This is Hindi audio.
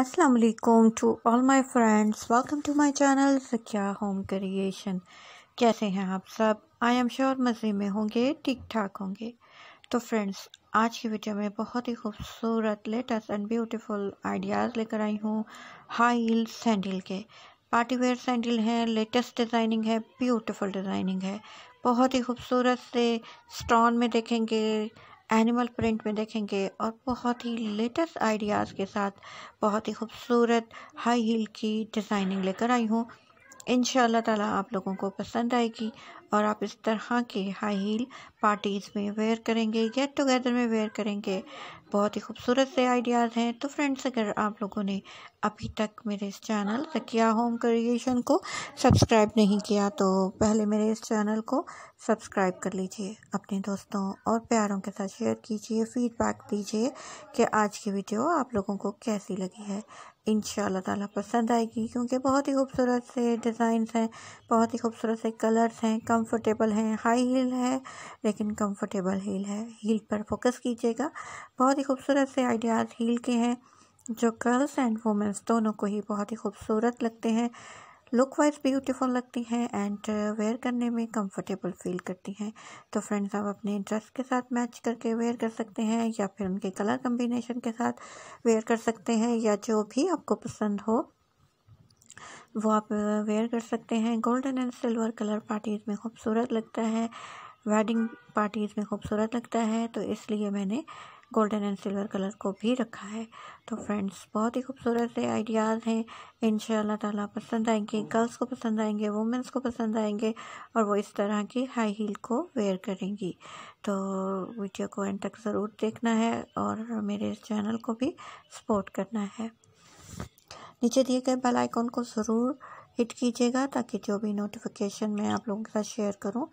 Aslam to all my friends welcome to my channel Sakhya home creation कैसे हैं आप सब आई एम श्योर मज़े में होंगे ठीक ठाक होंगे तो फ्रेंड्स आज की वीडियो में बहुत ही खूबसूरत लेटेस्ट एंड ब्यूटीफुल आइडियाज़ लेकर आई हूँ हाई हील सैंडल के पार्टी वेयर सैंडल हैं लेटेस्ट डिज़ाइनिंग है ब्यूटीफुल डिज़ाइनिंग है बहुत ही खूबसूरत से स्टोन में देखेंगे एनिमल प्रिंट में देखेंगे और बहुत ही लेटेस्ट आइडियाज़ के साथ बहुत ही खूबसूरत हाई हील की डिज़ाइनिंग लेकर आई हूँ इन ताला आप लोगों को पसंद आएगी और आप इस तरह के हाई हील पार्टीज़ में वेयर करेंगे गेट टुगेदर में वेयर करेंगे बहुत ही खूबसूरत से आइडियाज़ हैं तो फ्रेंड्स अगर आप लोगों ने अभी तक मेरे इस चैनल रकिया होम क्रिएशन को सब्सक्राइब नहीं किया तो पहले मेरे इस चैनल को सब्सक्राइब कर लीजिए अपने दोस्तों और प्यारों के साथ शेयर कीजिए फीडबैक दीजिए कि आज की वीडियो आप लोगों को कैसी लगी है इन ताला पसंद आएगी क्योंकि बहुत ही खूबसूरत से डिज़ाइंस हैं बहुत ही खूबसूरत से कलर्स हैं कंफर्टेबल हैं हाई हील है लेकिन कंफर्टेबल हील है हील पर फोकस कीजिएगा बहुत ही खूबसूरत से आइडियाज़ हील के हैं जो गर्ल्स एंड वुमेंस दोनों को ही बहुत ही खूबसूरत लगते हैं लुक वाइज ब्यूटीफुल लगती हैं एंड वेयर करने में कंफर्टेबल फील करती हैं तो फ्रेंड्स आप अपने ड्रेस के साथ मैच करके वेयर कर सकते हैं या फिर उनके कलर कम्बिनेशन के साथ वेयर कर सकते हैं या जो भी आपको पसंद हो वो आप वेयर कर सकते हैं golden and silver colour parties में खूबसूरत लगता है वेडिंग पार्टीज़ में खूबसूरत लगता है तो इसलिए मैंने गोल्डन एंड सिल्वर कलर को भी रखा है तो फ्रेंड्स बहुत ही खूबसूरत से आइडियाज़ हैं इन ताला पसंद आएंगे गर्ल्स को पसंद आएंगे वुमेंस को पसंद आएंगे और वो इस तरह की हाई हील को वेयर करेंगी तो वीडियो को एंड तक ज़रूर देखना है और मेरे चैनल को भी सपोर्ट करना है नीचे दिए गए बेल आइकॉन को ज़रूर हिट कीजिएगा ताकि जो भी नोटिफिकेशन मैं आप लोगों के साथ शेयर करूँ